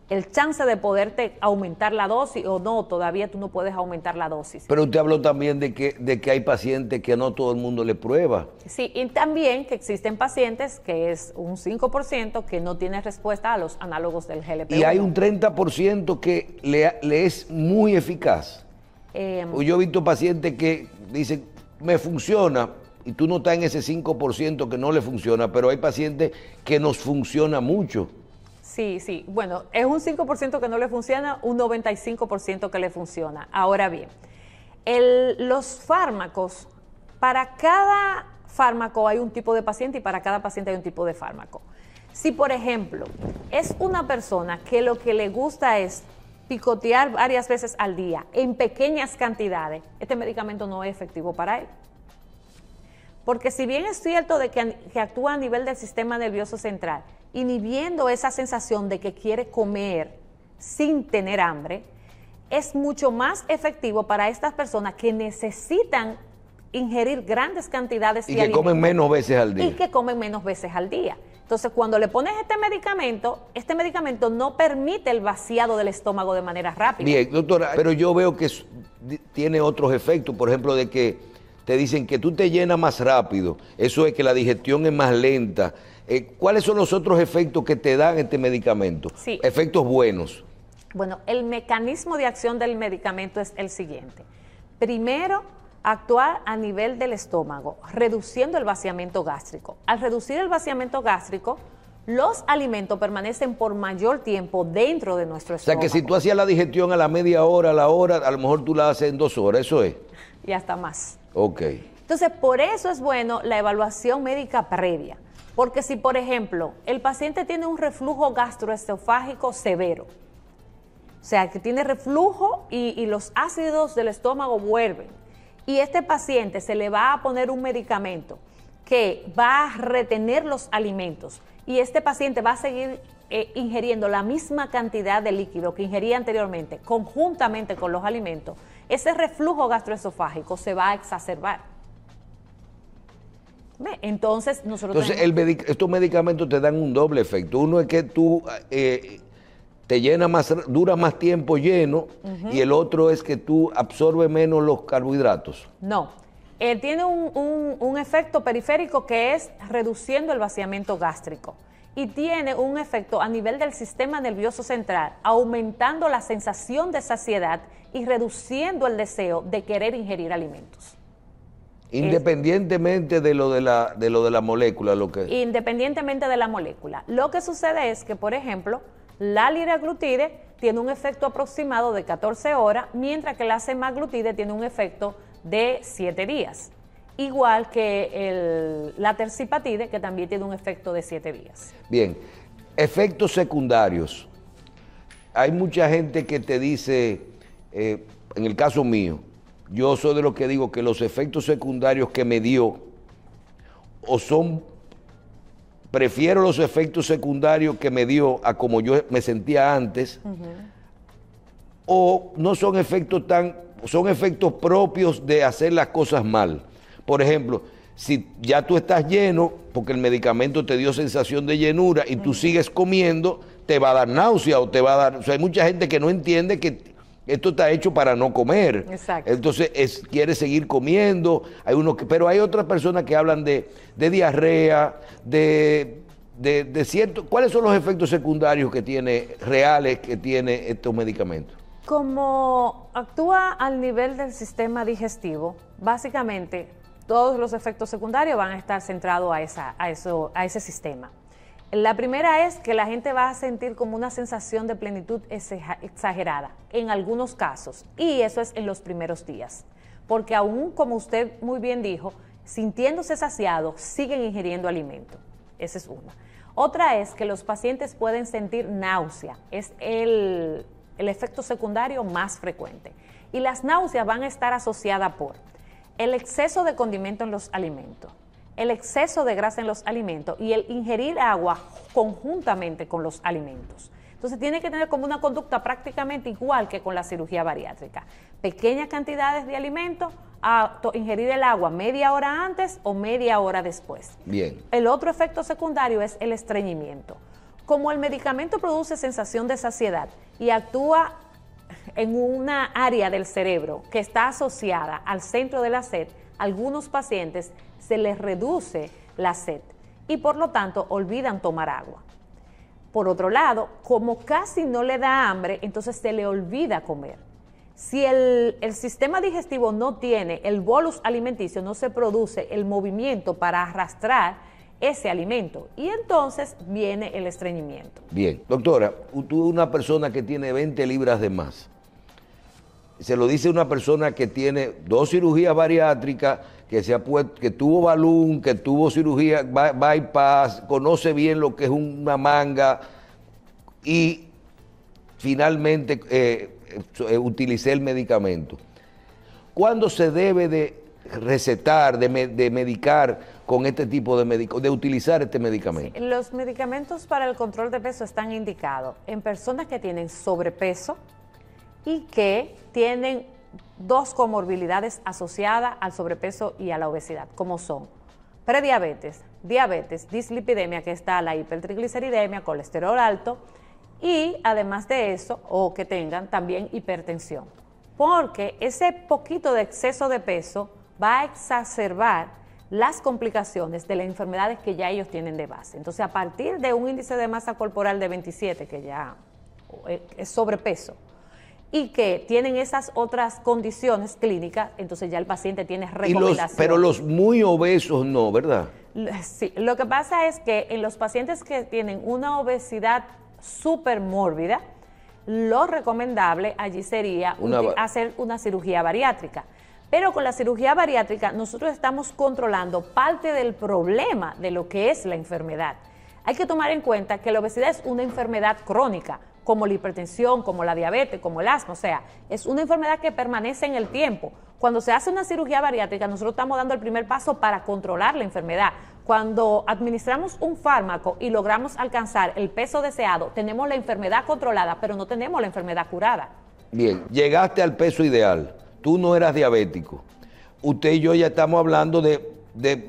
el chance de poderte aumentar la dosis o no, todavía tú no puedes aumentar la dosis. Pero usted habló también de que, de que hay pacientes que no todo el mundo le prueba. Sí, y también que existen pacientes, que es un 5%, que no tiene respuesta a los análogos del GLP. Y hay un 30% que le, le, es muy eficaz. Em. Yo he visto pacientes que dicen, me funciona, y tú no estás en ese 5% que no le funciona, pero hay pacientes que nos funciona mucho. Sí, sí. Bueno, es un 5% que no le funciona, un 95% que le funciona. Ahora bien, los fármacos, para cada fármaco hay un tipo de paciente y para cada paciente hay un tipo de fármaco. Si, por ejemplo, es una persona que lo que le gusta es picotear varias veces al día en pequeñas cantidades, este medicamento no es efectivo para él. Porque si bien es cierto de que actúa a nivel del sistema nervioso central, inhibiendo esa sensación de que quiere comer sin tener hambre, es mucho más efectivo para estas personas que necesitan ingerir grandes cantidades y que comen menos veces al día. Y que comen menos veces al día. Entonces, cuando le pones este medicamento, este medicamento no permite el vaciado del estómago de manera rápida. Bien, doctora, pero yo veo que tiene otros efectos, por ejemplo, de que te dicen que tú te llenas más rápido, eso es que la digestión es más lenta, eh, ¿Cuáles son los otros efectos que te dan este medicamento? Sí. Efectos buenos. Bueno, el mecanismo de acción del medicamento es el siguiente. Primero, actuar a nivel del estómago, reduciendo el vaciamiento gástrico. Al reducir el vaciamiento gástrico, los alimentos permanecen por mayor tiempo dentro de nuestro estómago. O sea que si tú hacías la digestión a la media hora, a la hora, a lo mejor tú la haces en dos horas, eso es. Y hasta más. Ok. Entonces, por eso es bueno la evaluación médica previa porque si, por ejemplo, el paciente tiene un reflujo gastroesofágico severo, o sea, que tiene reflujo y, los ácidos del estómago vuelven, y este paciente se le va a poner un medicamento que va a retener los alimentos, y este paciente va a seguir eh, ingiriendo la misma cantidad de líquido que ingería anteriormente, conjuntamente con los alimentos, ese reflujo gastroesofágico se va a exacerbar. Entonces, nosotros. estos medicamentos te dan un doble efecto. Uno es que tú eh, te llena más, dura más tiempo lleno, y el otro es que tú absorbes menos los carbohidratos. No. tiene un efecto periférico que es reduciendo el vaciamiento gástrico y tiene un efecto a nivel del sistema nervioso central, aumentando la sensación de saciedad y reduciendo el deseo de querer ingerir alimentos. Independientemente de lo de la de lo de la molécula, lo que Independientemente de la molécula. Lo que sucede es que, por ejemplo, la liraglutide tiene un efecto aproximado de 14 horas, mientras que la semaglutide tiene un efecto de 7 días. Igual que la tercipatide, que también tiene un efecto de 7 días. Bien, efectos secundarios. Hay mucha gente que te dice, eh, en el caso mío, yo soy de los que digo que los efectos secundarios que me dio o son, prefiero los efectos secundarios que me dio a como yo me sentía antes, o no son efectos tan, son efectos propios de hacer las cosas mal. Por ejemplo, si ya tú estás lleno, porque el medicamento te dio sensación de llenura y tú sigues comiendo, te va a dar náusea o te va a dar... O sea, hay mucha gente que no entiende que esto está hecho para no comer. Entonces quiere seguir comiendo. Hay uno pero hay otras personas que hablan de, diarrea, de, de, cierto. ¿Cuáles son los efectos secundarios que tiene, reales que tiene estos medicamentos? Como actúa al nivel del sistema digestivo, básicamente todos los efectos secundarios van a estar centrados a, a ese sistema. La primera es que la gente va a sentir como una sensación de plenitud exagerada, en algunos casos, y eso es en los primeros días, porque aún como usted muy bien dijo, sintiéndose saciado, siguen ingiriendo alimento. Esa es una. Otra es que los pacientes pueden sentir náusea, es el, el efecto secundario más frecuente. Y las náuseas van a estar asociadas por el exceso de condimento en los alimentos, el exceso de grasa en los alimentos y el ingerir agua conjuntamente con los alimentos. Entonces tiene que tener como una conducta prácticamente igual que con la cirugía bariátrica. Pequeñas cantidades de alimentos, ingerir el agua media hora antes o media hora después. Bien. El otro efecto secundario es el estreñimiento. Como el medicamento produce sensación de saciedad y actúa en una área del cerebro que está asociada al centro de la sed, algunos pacientes se les reduce la sed y por lo tanto olvidan tomar agua. Por otro lado, como casi no le da hambre, entonces se le olvida comer. Si el, sistema digestivo no tiene el bolus alimenticio, no se produce el movimiento para arrastrar ese alimento y entonces viene el estreñimiento. Bien, doctora, tú una persona que tiene 20 libras de más, se lo dice una persona que tiene dos cirugías bariátricas, que, se ha que tuvo balón, que tuvo cirugía bypass, conoce bien lo que es una manga y finalmente eh, eh utilicé el medicamento. ¿Cuándo se debe de recetar, de, medicar con este tipo de medicamentos, de utilizar este medicamento? los medicamentos para el control de peso están indicados en personas que tienen sobrepeso, y que tienen dos comorbilidades asociadas al sobrepeso y a la obesidad, como son prediabetes, diabetes, dislipidemia, que está la hipertrigliceridemia, colesterol alto, y además de eso, o que tengan también hipertensión. Porque ese poquito de exceso de peso va a exacerbar las complicaciones de las enfermedades que ya ellos tienen de base. Entonces, a partir de un índice de masa corporal de 27, que ya eh, es sobrepeso, y que tienen esas otras condiciones clínicas, entonces ya el paciente tiene recomendación. pero los muy obesos no, ¿verdad? Sí, lo que pasa es que en los pacientes que tienen una obesidad mórbida, lo recomendable allí sería hacer una cirugía bariátrica. Pero con la cirugía bariátrica nosotros estamos controlando parte del problema de lo que es la enfermedad. Hay que tomar en cuenta que la obesidad es una enfermedad crónica, como la hipertensión, como la diabetes, como el asma. O sea, es una enfermedad que permanece en el tiempo. Cuando se hace una cirugía bariátrica, nosotros estamos dando el primer paso para controlar la enfermedad. Cuando administramos un fármaco y logramos alcanzar el peso deseado, tenemos la enfermedad controlada, pero no tenemos la enfermedad curada. Bien, llegaste al peso ideal, tú no eras diabético. Usted y yo ya estamos hablando de,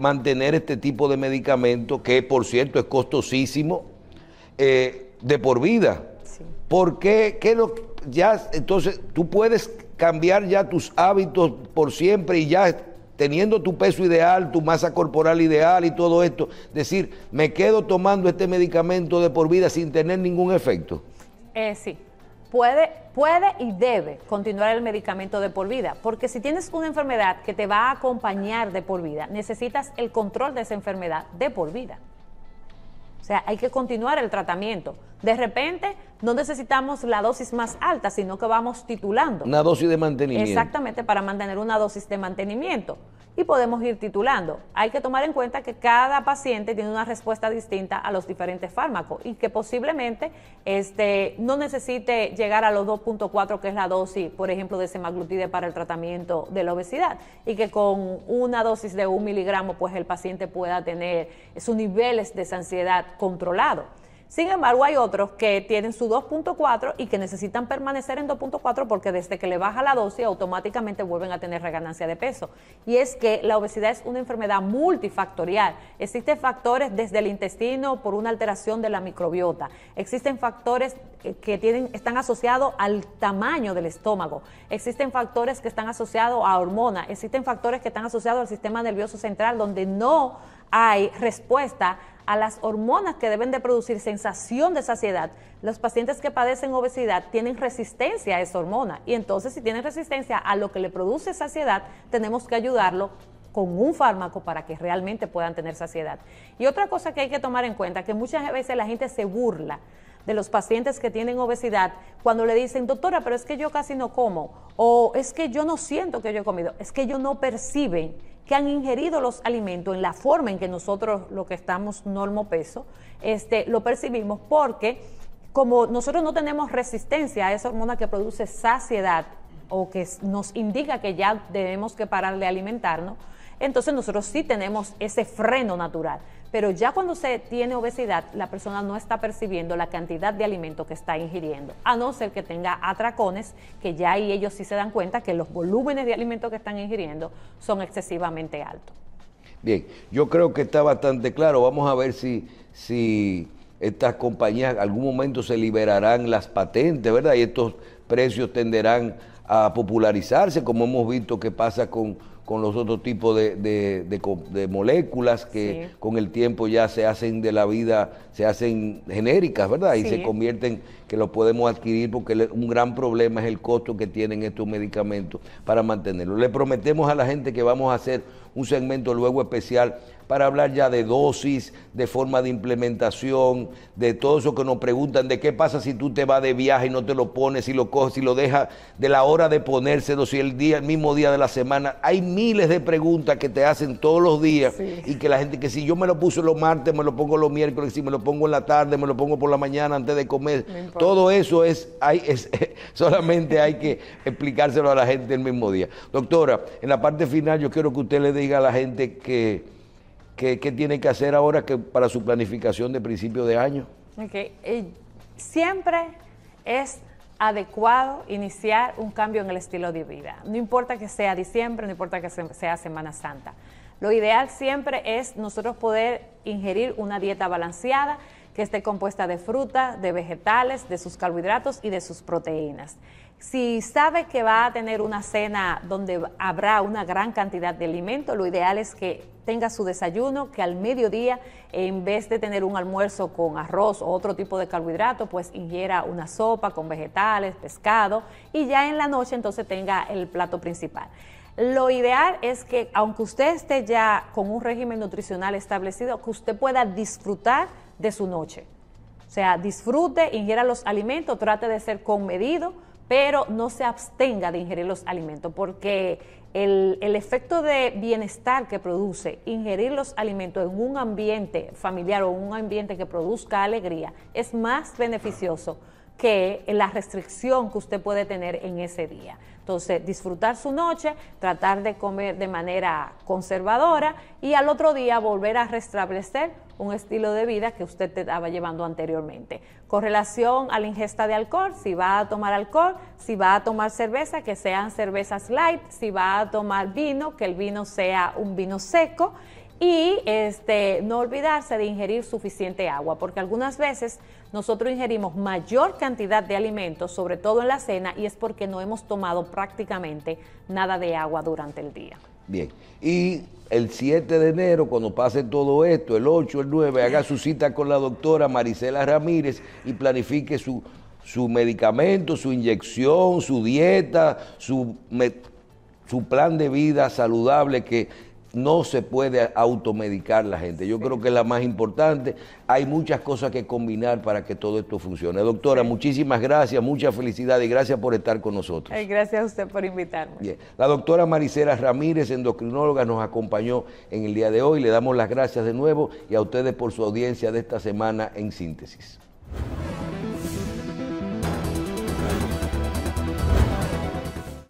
mantener este tipo de medicamento, que por cierto es costosísimo, eh, de por vida ¿Por qué? lo, ya, entonces, tú puedes cambiar ya tus hábitos por siempre y ya teniendo tu peso ideal, tu masa corporal ideal y todo esto, decir, me quedo tomando este medicamento de por vida sin tener ningún efecto? Eh, sí, puede, puede y debe continuar el medicamento de por vida, porque si tienes una enfermedad que te va a acompañar de por vida, necesitas el control de esa enfermedad de por vida. O sea, hay que continuar el tratamiento. De repente no necesitamos la dosis más alta, sino que vamos titulando. Una dosis de mantenimiento. Exactamente, para mantener una dosis de mantenimiento. Y podemos ir titulando. Hay que tomar en cuenta que cada paciente tiene una respuesta distinta a los diferentes fármacos y que posiblemente este, no necesite llegar a los 2.4, que es la dosis, por ejemplo, de semaglutide para el tratamiento de la obesidad. Y que con una dosis de un miligramo, pues el paciente pueda tener sus niveles de ansiedad controlados. Sin embargo, hay otros que tienen su 2.4 y que necesitan permanecer en 2.4 porque desde que le baja la dosis automáticamente vuelven a tener reganancia de peso. Y es que la obesidad es una enfermedad multifactorial. Existen factores desde el intestino por una alteración de la microbiota. Existen factores eh, que tienen, están asociados al tamaño del estómago. Existen factores que están asociados a hormonas. Existen factores que están asociados al sistema nervioso central donde no hay respuesta a las hormonas que deben de producir sensación de saciedad. Los pacientes que padecen obesidad tienen resistencia a esa hormona y entonces si tienen resistencia a lo que le produce saciedad, tenemos que ayudarlo con un fármaco para que realmente puedan tener saciedad. Y otra cosa que hay que tomar en cuenta, que muchas veces la gente se burla de los pacientes que tienen obesidad cuando le dicen, doctora, pero es que yo casi no como, o es que yo no siento que yo he comido, es que ellos no perciben que han ingerido los alimentos en la forma en que nosotros, lo que estamos normo peso, este, lo percibimos porque como nosotros no tenemos resistencia a esa hormona que produce saciedad o que nos indica que ya debemos que parar de alimentarnos, entonces nosotros sí tenemos ese freno natural. Pero ya cuando se tiene obesidad, la persona no está percibiendo la cantidad de alimento que está ingiriendo, a no ser que tenga atracones, que ya ahí ellos sí se dan cuenta que los volúmenes de alimento que están ingiriendo son excesivamente altos. Bien, yo creo que está bastante claro. Vamos a ver si, si estas compañías algún momento se liberarán las patentes, ¿verdad? Y estos precios tenderán a popularizarse, como hemos visto que pasa con con los otros tipos de, moléculas que con el tiempo ya se hacen de la vida, se hacen genéricas, ¿verdad? Y se convierten, que lo podemos adquirir porque un gran problema es el costo que tienen estos medicamentos para mantenerlos. Le prometemos a la gente que vamos a hacer un segmento luego especial para hablar ya de dosis, de forma de implementación, de todo eso que nos preguntan, de qué pasa si tú te vas de viaje y no te lo pones, si lo coges, si lo dejas, de la hora de ponérselo, si el día, el mismo día de la semana. Hay miles de preguntas que te hacen todos los días y que la gente que si yo me lo puse los martes, me lo pongo los miércoles, si me lo pongo en la tarde, me lo pongo por la mañana antes de comer, todo eso es, es (laughs) solamente hay que explicárselo a la gente el mismo día. Doctora, en la parte final yo quiero que usted le diga a la gente que ¿Qué, tiene que hacer ahora que, para su planificación de principio de año? Eh, siempre es adecuado iniciar un cambio en el estilo de vida. No importa que sea diciembre, no importa que sea Semana Santa. Lo ideal siempre es nosotros poder ingerir una dieta balanceada que esté compuesta de fruta, de vegetales, de sus carbohidratos y de sus proteínas. Si sabe que va a tener una cena donde habrá una gran cantidad de alimento, lo ideal es que tenga su desayuno, que al mediodía, en vez de tener un almuerzo con arroz o otro tipo de carbohidrato, pues ingiera una sopa con vegetales, pescado, y ya en la noche entonces tenga el plato principal. Lo ideal es que, aunque usted esté ya con un régimen nutricional establecido, que usted pueda disfrutar de su noche. O sea, disfrute, ingiera los alimentos, trate de ser comedido, pero no se abstenga de ingerir los alimentos porque el, el, efecto de bienestar que produce ingerir los alimentos en un ambiente familiar o un ambiente que produzca alegría es más beneficioso que la restricción que usted puede tener en ese día. Entonces, disfrutar su noche, tratar de comer de manera conservadora y al otro día volver a restablecer un estilo de vida que usted te estaba llevando anteriormente. Con relación a la ingesta de alcohol, si va a tomar alcohol, si va a tomar cerveza, que sean cervezas light, si va a tomar vino, que el vino sea un vino seco y este, no olvidarse de ingerir suficiente agua, porque algunas veces nosotros ingerimos mayor cantidad de alimentos, sobre todo en la cena, y es porque no hemos tomado prácticamente nada de agua durante el día. Bien, y el 7 de enero, cuando pase todo esto, el 8, el 9, haga su cita con la doctora Marisela Ramírez y planifique su, medicamento, su inyección, su dieta, su, su plan de vida saludable que no se puede automedicar la gente. Yo creo que es la más importante. Hay muchas cosas que combinar para que todo esto funcione. Doctora, muchísimas gracias, mucha felicidad y gracias por estar con nosotros. gracias a usted por invitarnos. La doctora Maricela Ramírez, endocrinóloga, nos acompañó en el día de hoy. Le damos las gracias de nuevo y a ustedes por su audiencia de esta semana en síntesis.